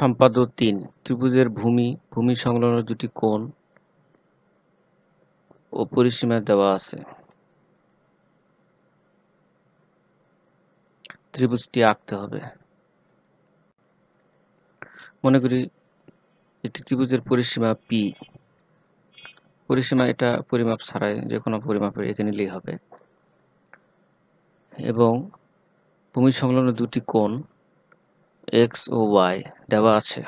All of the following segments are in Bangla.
সম্পাদক তিন ত্রিভুজের ভূমি ভূমি সংলগ্ন দুটি কোণ ও পরিসীমা দেওয়া আছে ত্রিভুজটি আঁকতে হবে মনে করি এটি ত্রিভুজের পরিসীমা পি পরিসীমা এটা পরিমাপ ছাড়াই যে কোনো পরিমাপের এঁকে নিলেই হবে এবং ভূমি সংলগ্ন দুটি কোণ এক্স ও ওয়াই দেওয়া আছে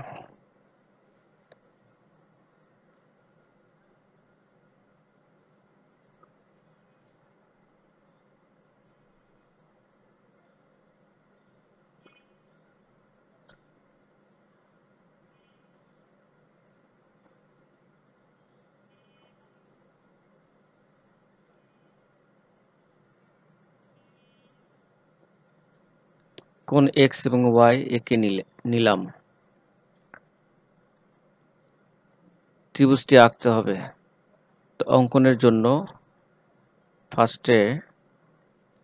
কোন এক্স এবং ওয়াই একে নিলে নিলাম ত্রিভুজটি আঁকতে হবে তো অঙ্কনের জন্য ফার্স্টে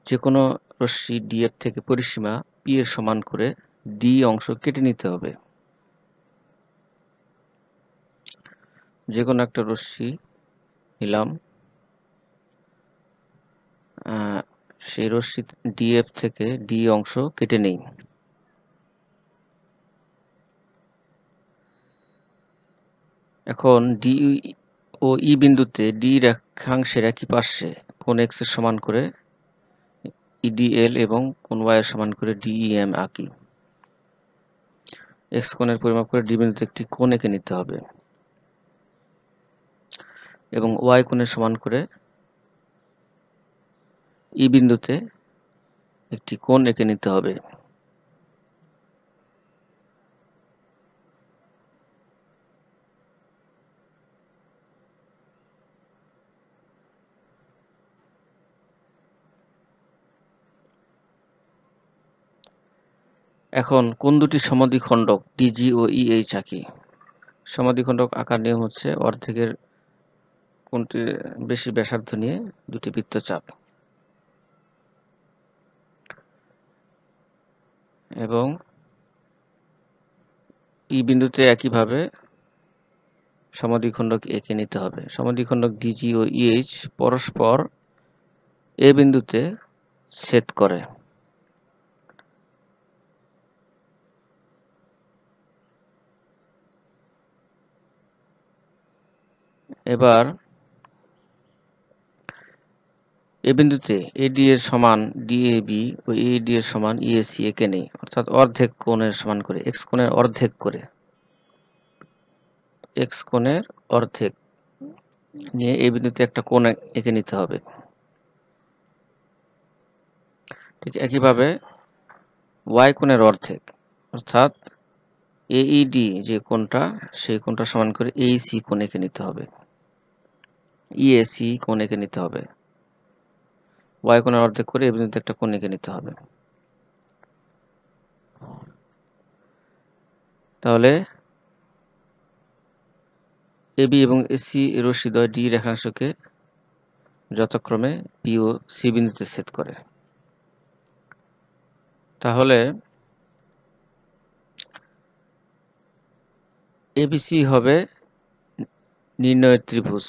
যে কোনো রশ্মি ডি এর থেকে পরিসীমা পি এর সমান করে ডি অংশ কেটে নিতে হবে যে কোনো একটা রশ্মি নিলাম সেই রশ্মি ডিএফ থেকে ডি অংশ কেটে নেই এখন ডি ও ই বিন্দুতে ডি রেখাংশের একই পার্শ্বে কোন এক্স এর সমান করে ইডিএল e এবং কোন ওয়াই এর সমান করে এম e আঁকি এক্স কোণের পরিমাপ করে ডি বিন্দুতে একটি কোণ এঁকে নিতে হবে এবং ওয়াই কোণের সমান করে ই বিন্দুতে একটি কোণ এঁকে নিতে হবে এখন কোন দুটি সমাধিখণ্ডক ডিজি ও e, ইএইচ আঁকি সমাধিখণ্ডক আঁকার নিয়ম হচ্ছে অর্ধেকের কোনটি বেশি ব্যাসার্ধ নিয়ে দুটি বৃত্তচাপ এবং ই বিন্দুতে একইভাবে সমাধিখণ্ডক একে নিতে হবে সমাধিখণ্ডক ডিজি ও ইএইচ e পরস্পর এ বিন্দুতে ছেদ করে এবার এ বিন্দুতে এডি এর সমান ডিএবি ও এডি এর সমান ইএসি একে নেই অর্থাৎ অর্ধেক কোণের সমান করে এক্স কোণের অর্ধেক করে এক্স কোণের অর্ধেক নিয়ে এই বিন্দুতে একটা কোণ এঁকে নিতে হবে ঠিক একইভাবে ওয়াই কোণের অর্ধেক অর্থাৎ এইডি যে কোণটা সেই কোণটা সমান করে এইসি কোণ এঁকে নিতে হবে ইএসি কোণ এঁকে নিতে হবে ওয়াই কোণের অর্ধেক করে এ বিন্দুতে একটা কোণ এঁকে নিতে হবে তাহলে এবি এবং এসি রশিদয় ডি রেখাংশকে যথাক্রমে পি ও সি বিন্দুতে ছেদ করে তাহলে এবিসি হবে নির্ণয়ের ত্রিভুজ